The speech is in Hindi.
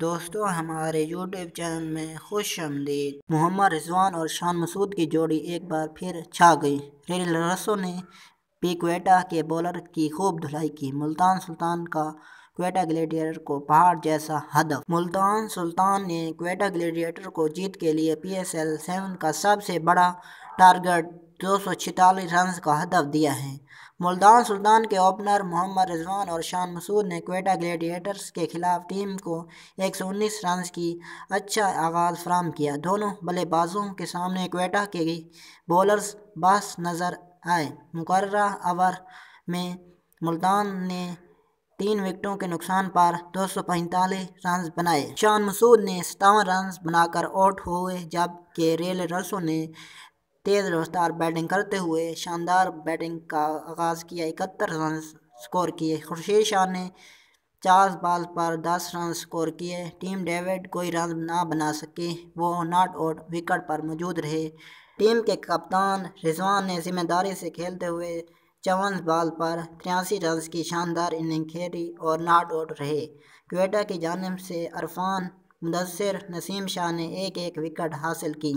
दोस्तों हमारे यूट्यूब चैनल में खुश आमदीद मोहम्मद रिजवान और शान मसूद की जोड़ी एक बार फिर छा गई रेल रसो ने पी क्वेटा के बॉलर की खूब धुलाई की मुल्तान सुल्तान का क्वेटा ग्लेडिएटर को पहाड़ जैसा हदफ मुल्तान सुल्तान ने क्वेटा ग्लेडिएटर को जीत के लिए पी एस एल सेवन का सबसे बड़ा टारगेट दो सौ छितालीस रन का हदफ दिया है मुल्तान सुल्तान के ओपनर मोहम्मद रिजवान और शान मसूद ने क्वेटा ग्लेडिएटर्स के खिलाफ टीम को 119 रन की अच्छा आगाज़ फ्राहम किया दोनों बल्लेबाजों के सामने क्वेटा के बॉलर्स बस नज़र आए मुकर ओवर में मुल्तान ने तीन विकेटों के नुकसान पर दो सौ रन बनाए शान मसूद ने सतावन रन बनाकर आउट हुए जबकि रेल रसों ने तेज़ रफ्तार बैटिंग करते हुए शानदार बैटिंग का आगाज़ किया इकहत्तर रन स्कोर किए खुर्शीद शाह ने चार बॉल पर दस रन स्कोर किए टीम डेविड कोई रन ना बना सके वो नॉट आउट विकेट पर मौजूद रहे टीम के कप्तान रिजवान ने जिम्मेदारी से खेलते हुए चौवन बॉल पर तिरासी रन की शानदार इनिंग खेली और नॉट आउट रहे क्वेटा की जानब से अरफान मुदसर नसीम शाह ने एक एक विकेट हासिल की